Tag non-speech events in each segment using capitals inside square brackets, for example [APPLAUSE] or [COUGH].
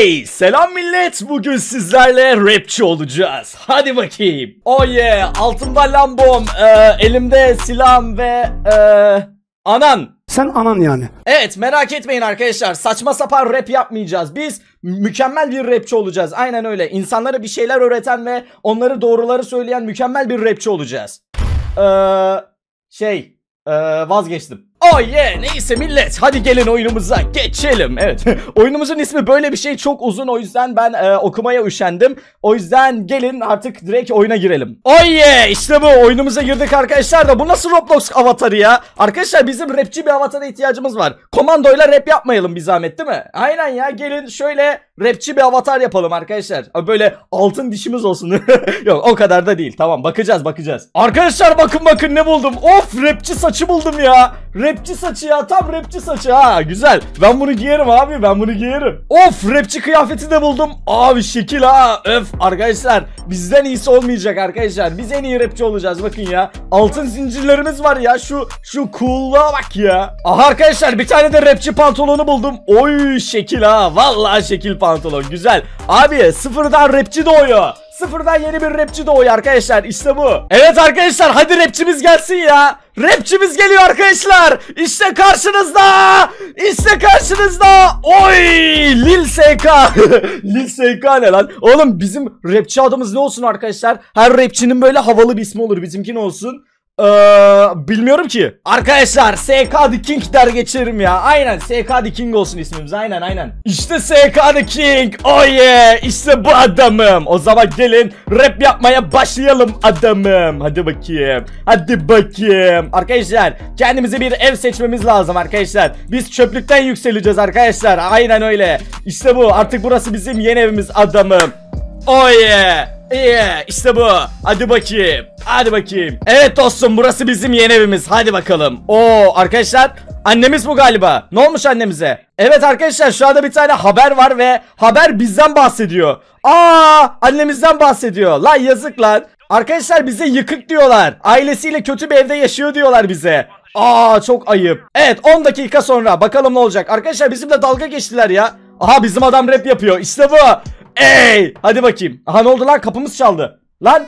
Hey selam millet bugün sizlerle rapçi olacağız hadi bakayım Oh yeah altımda lambom ee, elimde silahım ve ee, anan sen anan yani. Evet merak etmeyin arkadaşlar saçma sapan rap yapmayacağız. Biz mükemmel bir rapçi olacağız. Aynen öyle. İnsanlara bir şeyler öğreten ve onları doğruları söyleyen mükemmel bir rapçi olacağız. Ee, şey ee, vazgeçtim. Oh yeah neyse millet hadi gelin oyunumuza geçelim evet [LAUGHS] oyunumuzun ismi böyle bir şey çok uzun o yüzden ben e, okumaya üşendim o yüzden gelin artık direkt oyuna girelim Oh yeah işte bu oyunumuza girdik arkadaşlar da bu nasıl Roblox avatarı ya arkadaşlar bizim rapçi bir avatara ihtiyacımız var komandoyla rap yapmayalım bir zahmet değil mi aynen ya gelin şöyle rapçi bir avatar yapalım arkadaşlar böyle altın dişimiz olsun [LAUGHS] yok o kadar da değil tamam bakacağız bakacağız arkadaşlar bakın bakın ne buldum of rapçi saçı buldum ya rap rapçi saçı ya tam rapçi saçı ha güzel. Ben bunu giyerim abi ben bunu giyerim. Of rapçi kıyafeti de buldum. Abi şekil ha öf arkadaşlar bizden iyisi olmayacak arkadaşlar. Biz en iyi rapçi olacağız bakın ya. Altın zincirlerimiz var ya şu şu coolluğa bak ya. Aha arkadaşlar bir tane de rapçi pantolonu buldum. Oy şekil ha vallahi şekil pantolon güzel. Abi sıfırdan rapçi doğuyor. Sıfırdan yeni bir rapçi doğuyor arkadaşlar. işte bu. Evet arkadaşlar hadi rapçimiz gelsin ya. Rapçimiz geliyor arkadaşlar. İşte karşınızda. İşte karşınızda. Oy! Lil SK. [LAUGHS] Lil SK ne lan? Oğlum bizim rapçi adımız ne olsun arkadaşlar? Her rapçinin böyle havalı bir ismi olur. Bizimki ne olsun? Ee, bilmiyorum ki. Arkadaşlar SK The King der geçerim ya. Aynen SK The King olsun ismimiz. Aynen aynen. İşte SK The King. Oh yeah. İşte bu adamım. O zaman gelin rap yapmaya başlayalım adamım. Hadi bakayım. Hadi bakayım. Arkadaşlar kendimize bir ev seçmemiz lazım arkadaşlar. Biz çöplükten yükseleceğiz arkadaşlar. Aynen öyle. İşte bu. Artık burası bizim yeni evimiz adamım. Oh yeah. İyi işte bu. Hadi bakayım. Hadi bakayım. Evet dostum burası bizim yeni evimiz. Hadi bakalım. Oo arkadaşlar annemiz bu galiba. Ne olmuş annemize? Evet arkadaşlar şu anda bir tane haber var ve haber bizden bahsediyor. Aa annemizden bahsediyor. Lan yazık lan. Arkadaşlar bize yıkık diyorlar. Ailesiyle kötü bir evde yaşıyor diyorlar bize. Aa çok ayıp. Evet 10 dakika sonra bakalım ne olacak. Arkadaşlar bizimle dalga geçtiler ya. Aha bizim adam rap yapıyor. İşte bu. Ey! Hadi bakayım. Aha ne oldu lan? Kapımız çaldı. Lan!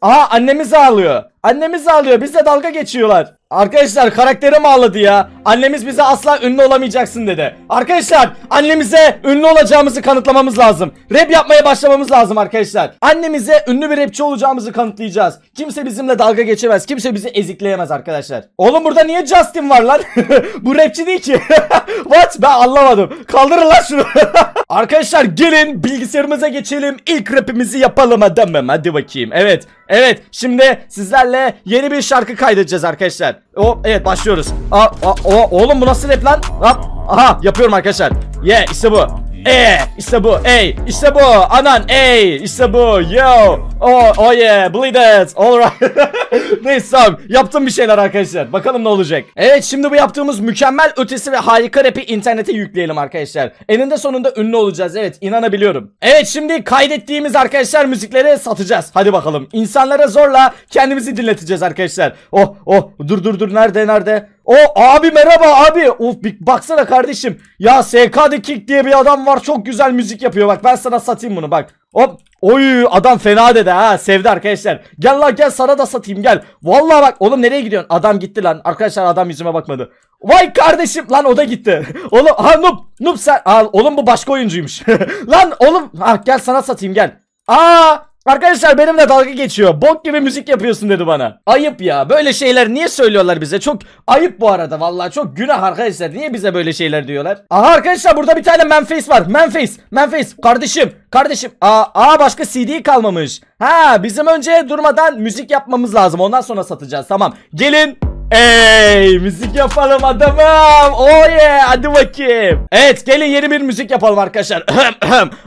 Aha annemiz ağlıyor. Annemiz ağlıyor. Bizle dalga geçiyorlar. Arkadaşlar karakterim ağladı ya. Annemiz bize asla ünlü olamayacaksın dedi. Arkadaşlar annemize ünlü olacağımızı kanıtlamamız lazım. Rap yapmaya başlamamız lazım arkadaşlar. Annemize ünlü bir rapçi olacağımızı kanıtlayacağız. Kimse bizimle dalga geçemez. Kimse bizi ezikleyemez arkadaşlar. Oğlum burada niye Justin var lan? [LAUGHS] Bu rapçi değil ki. [LAUGHS] What? Ben anlamadım. Kaldırın lan şunu. [LAUGHS] arkadaşlar gelin bilgisayarımıza geçelim. İlk rapimizi yapalım adamım. Hadi bakayım. Evet. Evet. Şimdi sizlerle sizlerle yeni bir şarkı kaydedeceğiz arkadaşlar. O evet başlıyoruz. Aa, a, o, oğlum bu nasıl rap lan? Hop. Aha yapıyorum arkadaşlar. Ye yeah, işte bu. E işte bu. Ey işte bu. Anan ey işte bu. Yo. Oh, oh yeah. Bleed it. Alright. [LAUGHS] Neyse tamam. Yaptım bir şeyler arkadaşlar. Bakalım ne olacak. Evet şimdi bu yaptığımız mükemmel ötesi ve harika rapi internete yükleyelim arkadaşlar. Eninde sonunda ünlü olacağız. Evet inanabiliyorum. Evet şimdi kaydettiğimiz arkadaşlar müzikleri satacağız. Hadi bakalım. İnsanlara zorla kendimizi dinleteceğiz arkadaşlar. Oh oh dur dur dur nerede nerede? O abi merhaba abi. Of bir baksana kardeşim. Ya SK'de Kick diye bir adam var. Çok güzel müzik yapıyor. Bak ben sana satayım bunu bak. Hop. Oy adam fena dedi ha. Sevdi arkadaşlar. Gel lan gel sana da satayım gel. Vallahi bak oğlum nereye gidiyorsun? Adam gitti lan. Arkadaşlar adam yüzüme bakmadı. Vay kardeşim lan o da gitti. [LAUGHS] Oğlum ha noob. Noob sen. Aa, oğlum bu başka oyuncuymuş. [LAUGHS] lan oğlum. ha gel sana satayım gel. Aa Arkadaşlar benimle dalga geçiyor. Bok gibi müzik yapıyorsun dedi bana. Ayıp ya. Böyle şeyler niye söylüyorlar bize? Çok ayıp bu arada vallahi. Çok günah arkadaşlar. Niye bize böyle şeyler diyorlar? Aha arkadaşlar burada bir tane Memphis var. Memphis. Memphis. Kardeşim. Kardeşim. Aa, aa başka CD kalmamış. Ha bizim önce durmadan müzik yapmamız lazım. Ondan sonra satacağız. Tamam. Gelin. Ey müzik yapalım adamım. Oh yeah hadi bakayım. Evet gelin yeni bir müzik yapalım arkadaşlar.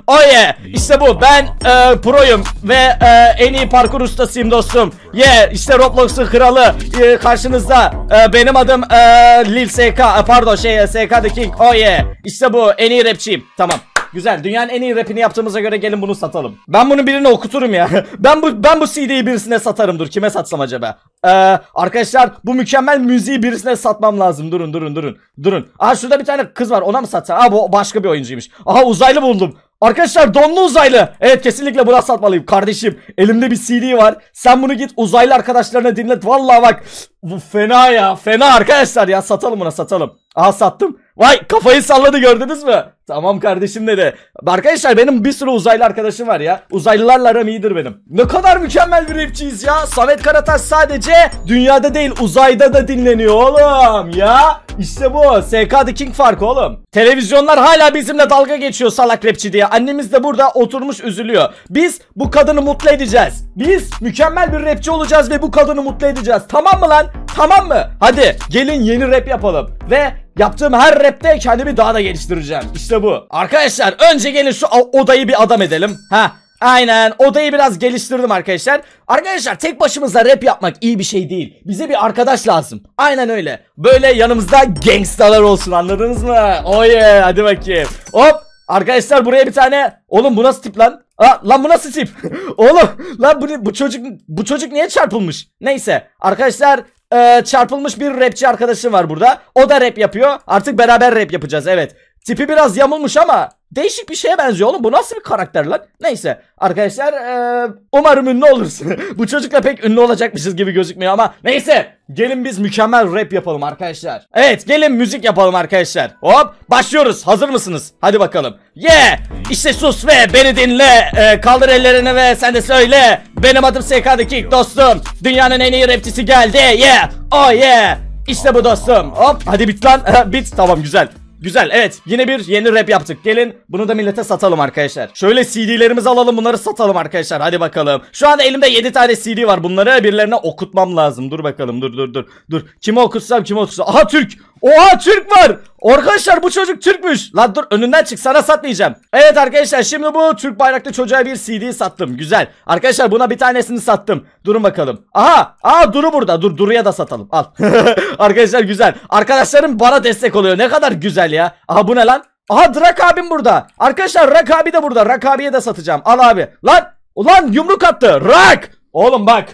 oh yeah işte bu ben e, proyum ve e, en iyi parkur ustasıyım dostum. Yeah işte Roblox'un kralı e, karşınızda. E, benim adım e, Lil SK e, pardon şey SK The King. Oh yeah işte bu en iyi rapçiyim. Tamam. Güzel. Dünyanın en iyi rapini yaptığımıza göre gelin bunu satalım. Ben bunu birine okuturum ya. [LAUGHS] ben bu ben bu CD'yi birisine satarım. Dur kime satsam acaba? Ee, arkadaşlar bu mükemmel müziği birisine satmam lazım. Durun durun durun. Durun. Aha şurada bir tane kız var. Ona mı satsa? Aa bu başka bir oyuncuymuş. Aha uzaylı buldum. Arkadaşlar donlu uzaylı. Evet kesinlikle buna satmalıyım. Kardeşim elimde bir CD var. Sen bunu git uzaylı arkadaşlarına dinlet. Vallahi bak bu fena ya. Fena arkadaşlar ya. Satalım buna satalım. Aha sattım. Vay kafayı salladı gördünüz mü? Tamam kardeşim dedi. Arkadaşlar benim bir sürü uzaylı arkadaşım var ya. Uzaylılarla aram iyidir benim. Ne kadar mükemmel bir rapçiyiz ya. Samet Karataş sadece dünyada değil uzayda da dinleniyor oğlum ya. İşte bu. SK The King farkı oğlum. Televizyonlar hala bizimle dalga geçiyor salak rapçi diye. Annemiz de burada oturmuş üzülüyor. Biz bu kadını mutlu edeceğiz. Biz mükemmel bir rapçi olacağız ve bu kadını mutlu edeceğiz. Tamam mı lan? Tamam mı? Hadi gelin yeni rap yapalım. Ve Yaptığım her rapte kendimi daha da geliştireceğim. İşte bu. Arkadaşlar önce gelin şu odayı bir adam edelim. Ha. Aynen odayı biraz geliştirdim arkadaşlar. Arkadaşlar tek başımıza rap yapmak iyi bir şey değil. Bize bir arkadaş lazım. Aynen öyle. Böyle yanımızda gangstalar olsun anladınız mı? Oye oh yeah, hadi bakayım. Hop arkadaşlar buraya bir tane. Oğlum bu nasıl tip lan? Aa, lan bu nasıl tip? [LAUGHS] Oğlum lan bu, bu çocuk bu çocuk niye çarpılmış? Neyse arkadaşlar ee, çarpılmış bir rapçi arkadaşım var burada. O da rap yapıyor. Artık beraber rap yapacağız evet. Tipi biraz yamulmuş ama değişik bir şeye benziyor oğlum. Bu nasıl bir karakter lan? Neyse arkadaşlar ee, umarım ünlü olursun. [LAUGHS] Bu çocukla pek ünlü olacakmışız gibi gözükmüyor ama neyse. Gelin biz mükemmel rap yapalım arkadaşlar. Evet gelin müzik yapalım arkadaşlar. Hop başlıyoruz. Hazır mısınız? Hadi bakalım. Yeah! İşte sus ve beni dinle. Ee, kaldır ellerini ve sen de söyle. Benim adım SK'daki dostum. Dünyanın en iyi rapçisi geldi. Yeah! Oh yeah! İşte bu dostum. Hop hadi bit lan. [LAUGHS] bit tamam güzel. Güzel evet yine bir yeni rap yaptık. Gelin bunu da millete satalım arkadaşlar. Şöyle CD'lerimizi alalım bunları satalım arkadaşlar. Hadi bakalım. Şu anda elimde 7 tane CD var. Bunları birilerine okutmam lazım. Dur bakalım dur dur dur. Dur. Kime okutsam kime okutsam. Aha Türk. Oha Türk var. Arkadaşlar bu çocuk Türkmüş. Lan dur önünden çık sana satmayacağım. Evet arkadaşlar şimdi bu Türk bayraklı çocuğa bir CD sattım. Güzel. Arkadaşlar buna bir tanesini sattım. Durun bakalım. Aha. aha, Duru burada. Dur Duru'ya da satalım. Al. [LAUGHS] arkadaşlar güzel. Arkadaşlarım bana destek oluyor. Ne kadar güzel ya. Aha bu ne lan? Aha Drak abim burada. Arkadaşlar Rak abi de burada. Rak abiye de satacağım. Al abi. Lan. Ulan yumruk attı. Rak. Oğlum bak.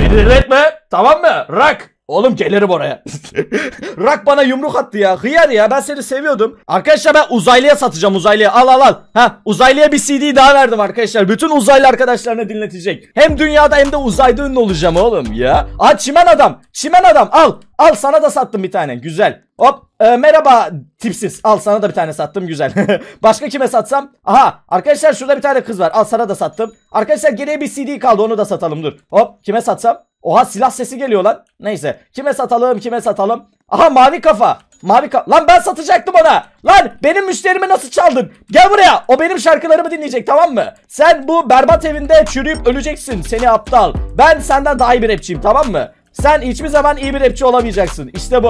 Beni etme. Tamam mı? Rak. Oğlum gelirim oraya. [LAUGHS] Rak bana yumruk attı ya. Hıyar ya ben seni seviyordum. Arkadaşlar ben uzaylıya satacağım uzaylıya. Al al al. Ha uzaylıya bir CD daha verdim arkadaşlar. Bütün uzaylı arkadaşlarına dinletecek. Hem dünyada hem de uzayda ünlü olacağım oğlum ya. Aa çimen adam. Çimen adam al. Al sana da sattım bir tane. Güzel. Hop e, merhaba tipsiz. Al sana da bir tane sattım güzel. [LAUGHS] Başka kime satsam? Aha arkadaşlar şurada bir tane kız var. Al sana da sattım. Arkadaşlar geriye bir CD kaldı onu da satalım dur. Hop kime satsam? Oha silah sesi geliyor lan. Neyse. Kime satalım kime satalım. Aha mavi kafa. Mavi kafa. Lan ben satacaktım ona. Lan benim müşterimi nasıl çaldın? Gel buraya. O benim şarkılarımı dinleyecek tamam mı? Sen bu berbat evinde çürüyüp öleceksin seni aptal. Ben senden daha iyi bir rapçiyim tamam mı? Sen hiçbir zaman iyi bir rapçi olamayacaksın. İşte bu.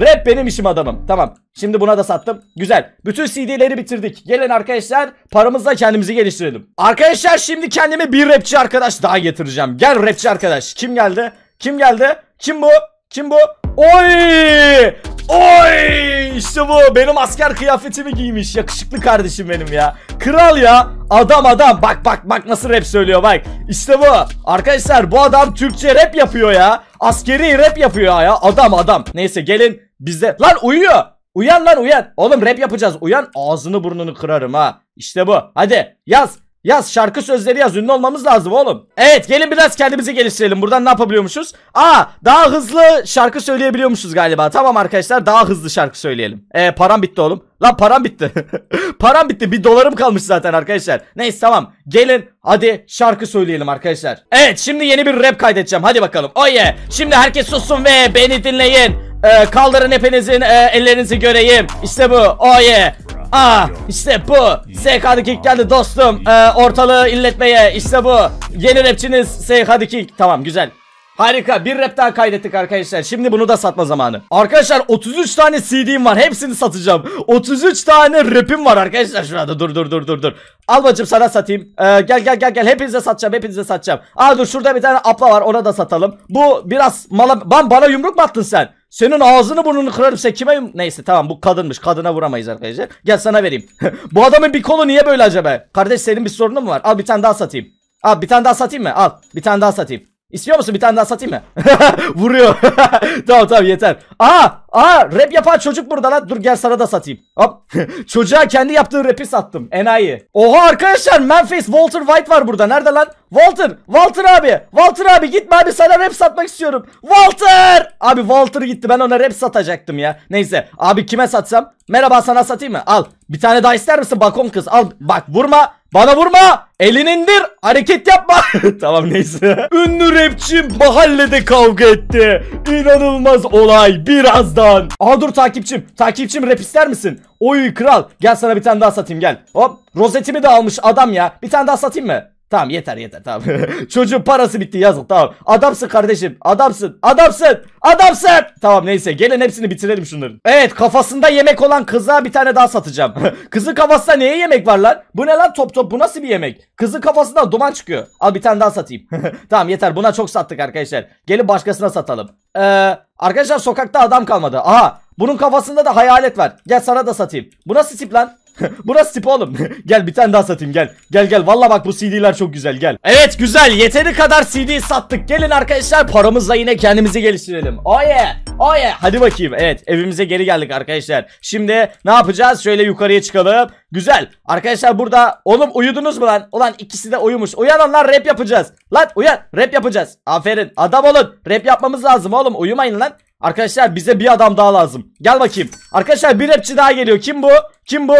Rap benim işim adamım. Tamam. Şimdi buna da sattım. Güzel. Bütün CD'leri bitirdik. Gelin arkadaşlar paramızla kendimizi geliştirelim. Arkadaşlar şimdi kendime bir rapçi arkadaş daha getireceğim. Gel rapçi arkadaş. Kim geldi? Kim geldi? Kim bu? Kim bu? Oy! Oy! İşte bu. Benim asker kıyafetimi giymiş. Yakışıklı kardeşim benim ya. Kral ya. Adam adam. Bak bak bak nasıl rap söylüyor bak. İşte bu. Arkadaşlar bu adam Türkçe rap yapıyor ya. Askeri rap yapıyor ya. Adam adam. Neyse gelin bizde. Lan uyuyor. Uyan lan uyan. Oğlum rap yapacağız. Uyan ağzını burnunu kırarım ha. İşte bu. Hadi yaz. Yaz şarkı sözleri yaz ünlü olmamız lazım oğlum. Evet gelin biraz kendimizi geliştirelim. Buradan ne yapabiliyormuşuz? Aa daha hızlı şarkı söyleyebiliyormuşuz galiba. Tamam arkadaşlar daha hızlı şarkı söyleyelim. Ee param bitti oğlum. Lan param bitti. [LAUGHS] param bitti. Bir dolarım kalmış zaten arkadaşlar. Neyse tamam. Gelin hadi şarkı söyleyelim arkadaşlar. Evet şimdi yeni bir rap kaydedeceğim. Hadi bakalım. Oye. Oh yeah. Şimdi herkes susun ve beni dinleyin. Ee, kaldırın hepinizin e, ellerinizi göreyim. İşte bu. Oye. Oh yeah. Aa ah, işte bu. SK'da King geldi dostum. Ee, ortalığı illetmeye işte bu. Yeni rapçiniz SK'da King. Tamam güzel. Harika bir rap daha kaydettik arkadaşlar. Şimdi bunu da satma zamanı. Arkadaşlar 33 tane CD'm var. Hepsini satacağım. 33 tane rapim var arkadaşlar şurada. Dur dur dur dur dur. Al bacım sana satayım. Ee, gel gel gel gel. Hepinize satacağım. Hepinize satacağım. Aa dur şurada bir tane abla var. Ona da satalım. Bu biraz mala... Lan bana yumruk mu attın sen? Senin ağzını burnunu kırarım sen kime Neyse tamam bu kadınmış kadına vuramayız arkadaşlar Gel sana vereyim [LAUGHS] Bu adamın bir kolu niye böyle acaba Kardeş senin bir sorunun mu var al bir tane daha satayım Al bir tane daha satayım mı al bir tane daha satayım İstiyor musun bir tane daha satayım mı? [LAUGHS] Vuruyor. [LAUGHS] tamam tamam yeter. Aa! Aa! Rap yapan çocuk burada lan. Dur gel sana da satayım. Hop. [LAUGHS] Çocuğa kendi yaptığı rapi sattım. Enayi. Oha arkadaşlar Memphis Walter White var burada. Nerede lan? Walter! Walter abi! Walter abi gitme abi sana rap satmak istiyorum. Walter! Abi Walter gitti ben ona rap satacaktım ya. Neyse. Abi kime satsam? Merhaba sana satayım mı? Al. Bir tane daha ister misin? Bakon kız. Al. Bak vurma. Bana vurma. Elin indir. Hareket yapma. [LAUGHS] tamam neyse. Ünlü rapçi mahallede kavga etti. İnanılmaz olay birazdan. Aha dur takipçim. Takipçim rap ister misin? Oy kral. Gel sana bir tane daha satayım gel. Hop. Rozetimi de almış adam ya. Bir tane daha satayım mı? Tamam yeter yeter tamam. [LAUGHS] Çocuğun parası bitti yazık. tamam. Adamsın kardeşim adamsın adamsın adamsın. Tamam neyse gelin hepsini bitirelim şunların. Evet kafasında yemek olan kızlığa bir tane daha satacağım. [LAUGHS] Kızın kafasında neye yemek var lan? Bu ne lan top top bu nasıl bir yemek? Kızın kafasında duman çıkıyor. Al bir tane daha satayım. [LAUGHS] tamam yeter buna çok sattık arkadaşlar. Gelin başkasına satalım. Ee, arkadaşlar sokakta adam kalmadı. Aha bunun kafasında da hayalet var. Gel sana da satayım. Bu nasıl tip lan? [LAUGHS] bu nasıl tip oğlum? [LAUGHS] gel bir tane daha satayım gel. Gel gel valla bak bu CD'ler çok güzel gel. Evet güzel yeteri kadar CD sattık. Gelin arkadaşlar paramızla yine kendimizi geliştirelim. Oye! Oh yeah, Oh yeah. Hadi bakayım. Evet evimize geri geldik arkadaşlar. Şimdi ne yapacağız? Şöyle yukarıya çıkalım. Güzel. Arkadaşlar burada oğlum uyudunuz mu lan? Ulan ikisi de uyumuş. Uyanın lan rap yapacağız. Lan uyan rap yapacağız. Aferin adam olun. Rap yapmamız lazım oğlum uyumayın lan. Arkadaşlar bize bir adam daha lazım. Gel bakayım. Arkadaşlar bir rapçi daha geliyor. Kim bu? Kim bu?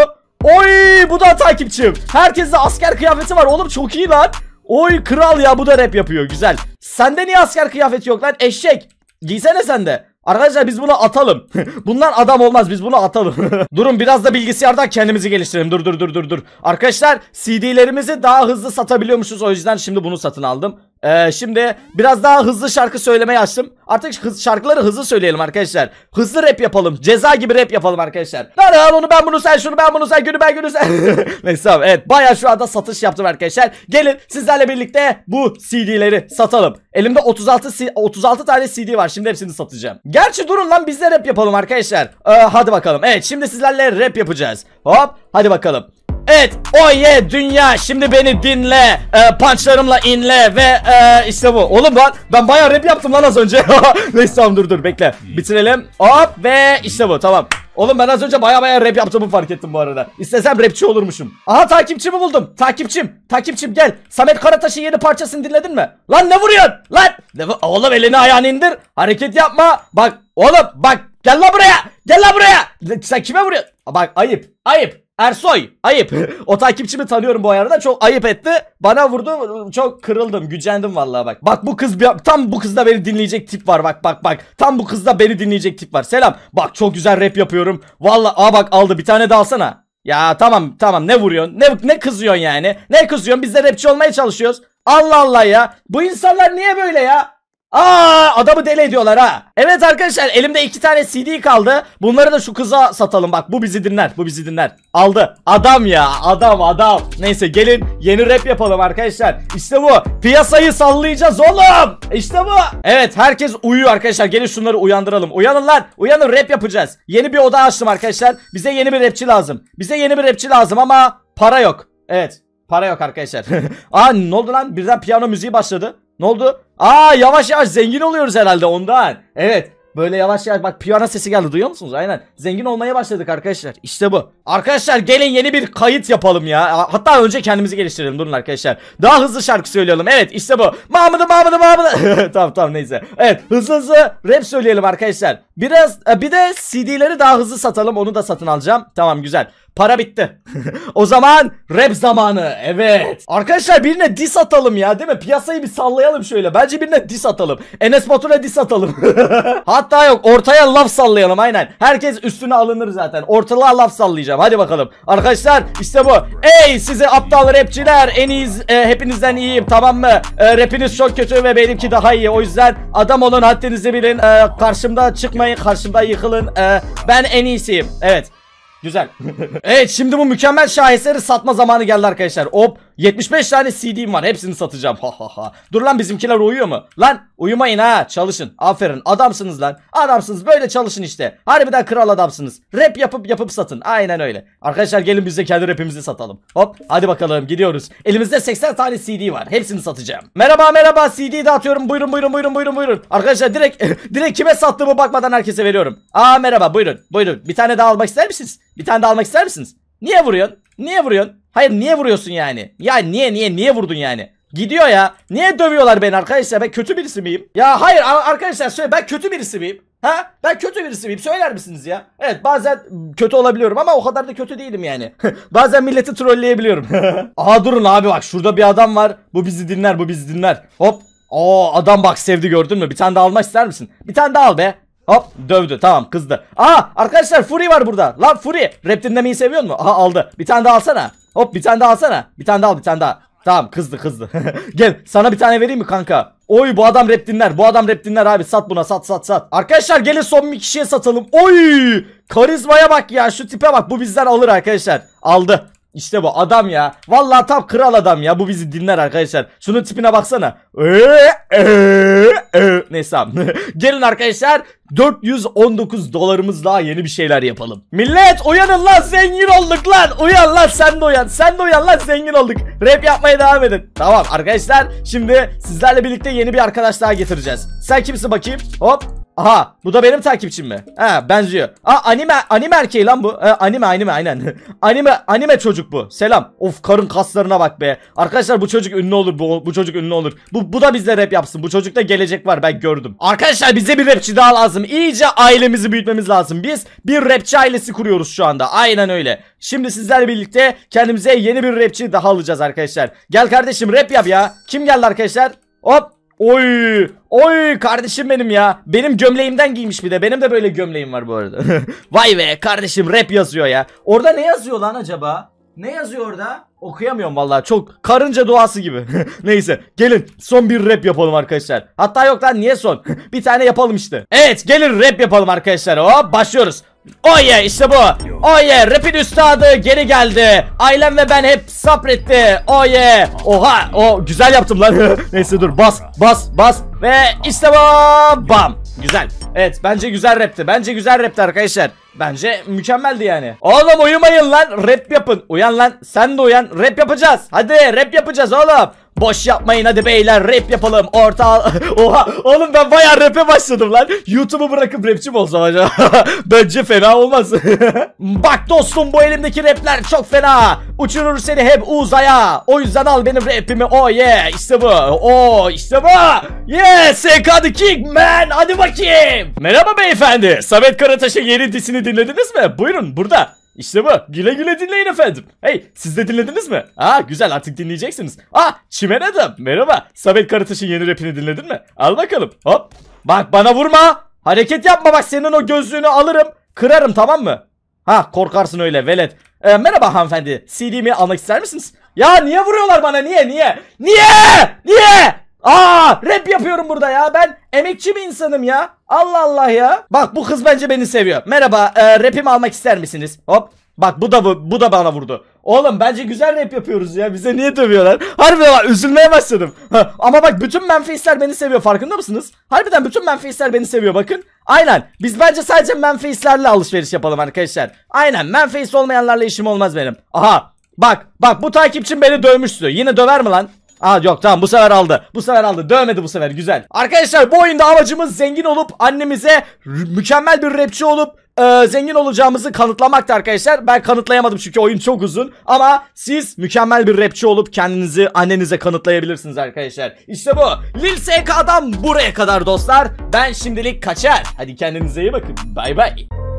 Oy bu da takipçim. Herkeste asker kıyafeti var. Oğlum çok iyi lan. Oy kral ya bu da rap yapıyor. Güzel. Sende niye asker kıyafeti yok lan? Eşek. Giysene sen de. Arkadaşlar biz bunu atalım. [LAUGHS] Bunlar adam olmaz biz bunu atalım. [LAUGHS] Durun biraz da bilgisayardan kendimizi geliştirelim. Dur dur dur dur dur. Arkadaşlar CD'lerimizi daha hızlı satabiliyormuşuz. O yüzden şimdi bunu satın aldım. Ee, şimdi biraz daha hızlı şarkı söylemeye açtım. Artık hız, şarkıları hızlı söyleyelim arkadaşlar. Hızlı rap yapalım. Ceza gibi rap yapalım arkadaşlar. Lan onu ben bunu sen şunu ben bunu sen günü ben günü sen. [LAUGHS] Neyse abi evet baya şu anda satış yaptım arkadaşlar. Gelin sizlerle birlikte bu CD'leri satalım. Elimde 36 36 tane CD var. Şimdi hepsini satacağım. Gerçi durun lan biz de rap yapalım arkadaşlar. Ee, hadi bakalım. Evet şimdi sizlerle rap yapacağız. Hop hadi bakalım. Evet oye oh yeah, dünya şimdi beni dinle e, Punchlarımla inle ve e, işte bu Oğlum lan ben baya rap yaptım lan az önce [LAUGHS] Neyse tamam dur dur bekle bitirelim Hop ve işte bu tamam Oğlum ben az önce baya baya rap yaptığımı fark ettim bu arada. İstesem rapçi olurmuşum. Aha takipçimi buldum. Takipçim. Takipçim gel. Samet Karataş'ın yeni parçasını dinledin mi? Lan ne vuruyorsun? Lan. Ne vu Oğlum elini ayağını indir. Hareket yapma. Bak oğlum bak. Gel lan buraya. Gel lan buraya. Sen kime vuruyorsun? Bak ayıp. Ayıp. Ersoy ayıp. [LAUGHS] o takipçimi tanıyorum bu arada çok ayıp etti. Bana vurdu çok kırıldım gücendim vallahi bak. Bak bu kız tam bu kızda beni dinleyecek tip var bak bak bak. Tam bu kızda beni dinleyecek tip var. Selam. Bak çok güzel rap yapıyorum. Vallahi aa bak aldı bir tane de alsana. Ya tamam tamam ne vuruyorsun ne, ne kızıyorsun yani. Ne kızıyorsun biz de rapçi olmaya çalışıyoruz. Allah Allah ya. Bu insanlar niye böyle ya? Aa adamı deli ediyorlar ha. Evet arkadaşlar elimde iki tane CD kaldı. Bunları da şu kıza satalım bak bu bizi dinler bu bizi dinler. Aldı adam ya adam adam. Neyse gelin yeni rap yapalım arkadaşlar. İşte bu piyasayı sallayacağız oğlum. İşte bu. Evet herkes uyuyor arkadaşlar gelin şunları uyandıralım. Uyanın lan uyanın rap yapacağız. Yeni bir oda açtım arkadaşlar. Bize yeni bir rapçi lazım. Bize yeni bir rapçi lazım ama para yok. Evet para yok arkadaşlar. [LAUGHS] Aa ne oldu lan birden piyano müziği başladı. Ne oldu? Aa yavaş yavaş zengin oluyoruz herhalde ondan. Evet. Böyle yavaş yavaş bak piyano sesi geldi duyuyor musunuz? Aynen. Zengin olmaya başladık arkadaşlar. İşte bu. Arkadaşlar gelin yeni bir kayıt yapalım ya. Hatta önce kendimizi geliştirelim. Durun arkadaşlar. Daha hızlı şarkı söyleyelim. Evet işte bu. Mahmudu Mahmudu Mahmudu [LAUGHS] tamam tamam neyse. Evet hızlı hızlı rap söyleyelim arkadaşlar. Biraz e, bir de CD'leri daha hızlı satalım. Onu da satın alacağım. Tamam güzel. Para bitti. [LAUGHS] o zaman rap zamanı. Evet. Arkadaşlar birine dis atalım ya değil mi? Piyasayı bir sallayalım şöyle. Bence birine dis atalım. Enes Batur'a dis atalım. [LAUGHS] Hatta yok ortaya laf sallayalım aynen. Herkes üstüne alınır zaten. Ortalığa laf sallayacağım. Hadi bakalım. Arkadaşlar işte bu. Ey size aptal rapçiler. En iyi e, hepinizden iyiyim tamam mı? E, rapiniz çok kötü ve benimki daha iyi. O yüzden adam olun haddinizi bilin. E, karşımda çıkmayın. Karşımda yıkılın. E, ben en iyisiyim. Evet. Güzel. [LAUGHS] evet şimdi bu mükemmel şaheseri satma zamanı geldi arkadaşlar. Hop. 75 tane CD'm var. Hepsini satacağım. Ha ha ha. Dur lan bizimkiler uyuyor mu? Lan uyumayın ha. Çalışın. Aferin. Adamsınız lan. Adamsınız. Böyle çalışın işte. Harbiden kral adamsınız. Rap yapıp yapıp satın. Aynen öyle. Arkadaşlar gelin biz de kendi rapimizi satalım. Hop. Hadi bakalım gidiyoruz. Elimizde 80 tane CD var. Hepsini satacağım. Merhaba merhaba. CD dağıtıyorum. Buyurun buyurun buyurun buyurun buyurun. Arkadaşlar direkt [LAUGHS] direkt kime sattığımı bakmadan herkese veriyorum. Aa merhaba. Buyurun. Buyurun. Bir tane daha almak ister misiniz? Bir tane daha almak ister misiniz? Niye vuruyorsun? Niye vuruyorsun? Hayır niye vuruyorsun yani? Ya niye niye niye vurdun yani? Gidiyor ya. Niye dövüyorlar beni arkadaşlar? Ben kötü birisi miyim? Ya hayır arkadaşlar söyle ben kötü birisi miyim? Ha? Ben kötü birisi miyim? Söyler misiniz ya? Evet bazen kötü olabiliyorum ama o kadar da kötü değilim yani. [LAUGHS] bazen milleti trolleyebiliyorum. [LAUGHS] Aha durun abi bak şurada bir adam var. Bu bizi dinler bu bizi dinler. Hop. Oo adam bak sevdi gördün mü? Bir tane daha almak ister misin? Bir tane daha al be. Hop dövdü tamam kızdı. Aa arkadaşlar Fury var burada. Lan Fury rap dinlemeyi seviyor mu? Aha aldı. Bir tane daha alsana. Hop bir tane daha alsana. Bir tane daha al bir tane daha. Tamam kızdı kızdı. [LAUGHS] Gel sana bir tane vereyim mi kanka? Oy bu adam rap dinler. Bu adam rap dinler abi. Sat buna sat sat sat. Arkadaşlar gelin son bir kişiye satalım. Oy karizmaya bak ya şu tipe bak. Bu bizden alır arkadaşlar. Aldı. İşte bu adam ya. Vallahi tam kral adam ya. Bu bizi dinler arkadaşlar. Şunun tipine baksana. Neyse abi. [LAUGHS] Gelin arkadaşlar 419 dolarımız daha yeni bir şeyler yapalım. Millet uyanın lan zengin olduk lan. Uyan lan sen de uyan. Sen de uyan lan zengin olduk. Rap yapmaya devam edin. Tamam arkadaşlar şimdi sizlerle birlikte yeni bir arkadaş daha getireceğiz. Sen kimsin bakayım? Hop Aha bu da benim takipçim mi? He benziyor. Aa anime anime erkeği lan bu. Ee, anime anime aynen. [LAUGHS] anime anime çocuk bu. Selam. Of karın kaslarına bak be. Arkadaşlar bu çocuk ünlü olur bu, bu çocuk ünlü olur. Bu, bu da bizde rap yapsın. Bu çocukta gelecek var ben gördüm. Arkadaşlar bize bir rapçi daha lazım. İyice ailemizi büyütmemiz lazım. Biz bir rapçi ailesi kuruyoruz şu anda. Aynen öyle. Şimdi sizlerle birlikte kendimize yeni bir rapçi daha alacağız arkadaşlar. Gel kardeşim rap yap ya. Kim geldi arkadaşlar? Hop Oy! Oy kardeşim benim ya. Benim gömleğimden giymiş bir de. Benim de böyle gömleğim var bu arada. [LAUGHS] Vay be kardeşim rap yazıyor ya. Orada ne yazıyor lan acaba? Ne yazıyor orada? Okuyamıyorum vallahi çok karınca duası gibi. [LAUGHS] Neyse gelin son bir rap yapalım arkadaşlar. Hatta yok lan niye son? [LAUGHS] bir tane yapalım işte. Evet gelin rap yapalım arkadaşlar. Hop başlıyoruz. Oh yeah işte bu. Oh yeah Rapid Üstadı geri geldi. Ailem ve ben hep sabretti. Oh yeah. Oha o oh, güzel yaptım lan. [LAUGHS] Neyse dur bas bas bas. Ve işte bu bam. Güzel. Evet bence güzel rapti. Bence güzel rapti arkadaşlar. Bence mükemmeldi yani. Oğlum uyumayın lan. Rap yapın. Uyan lan. Sen de uyan. Rap yapacağız. Hadi rap yapacağız oğlum. Boş yapmayın hadi beyler rap yapalım. Orta [LAUGHS] Oha oğlum ben bayağı rap'e başladım lan. YouTube'u bırakıp rapçi mi olsam acaba? [LAUGHS] Bence fena olmaz. [LAUGHS] Bak dostum bu elimdeki rap'ler çok fena. Uçurur seni hep uzaya. O yüzden al benim rap'imi. Oh yeah. işte bu. Oh işte bu. Yeah. SK The King man. Hadi bakayım. Merhaba beyefendi. Samet Karataş'ın yeni disini dinlediniz mi? Buyurun burada. İşte bu. Güle güle dinleyin efendim. Hey siz de dinlediniz mi? Aa güzel artık dinleyeceksiniz. Aa Çimen Adam merhaba. Sabit Karataş'ın yeni rapini dinledin mi? Al bakalım. Hop. Bak bana vurma. Hareket yapma bak senin o gözlüğünü alırım. Kırarım tamam mı? Ha korkarsın öyle velet. Ee, merhaba hanımefendi. CD'mi almak ister misiniz? Ya niye vuruyorlar bana niye niye? Niye? Niye? Aa rap yapıyorum burada ya ben emekçi bir insanım ya Allah Allah ya Bak bu kız bence beni seviyor Merhaba e, rapimi almak ister misiniz hop Bak bu da bu, bu da bana vurdu Oğlum bence güzel rap yapıyoruz ya bize niye dövüyorlar Harbiden bak üzülmeye başladım Ama bak bütün menfeisler beni seviyor farkında mısınız Harbiden bütün menfeisler beni seviyor bakın Aynen biz bence sadece menfeislerle alışveriş yapalım arkadaşlar Aynen menfeis olmayanlarla işim olmaz benim Aha Bak bak bu takipçim beni dövmüştü yine döver mi lan Aa yok tamam bu sefer aldı. Bu sefer aldı. Dövmedi bu sefer. Güzel. Arkadaşlar bu oyunda amacımız zengin olup annemize mükemmel bir rapçi olup e, zengin olacağımızı kanıtlamaktı arkadaşlar. Ben kanıtlayamadım çünkü oyun çok uzun. Ama siz mükemmel bir rapçi olup kendinizi annenize kanıtlayabilirsiniz arkadaşlar. İşte bu. Lil SK'dan buraya kadar dostlar. Ben şimdilik kaçar. Hadi kendinize iyi bakın. Bay bay.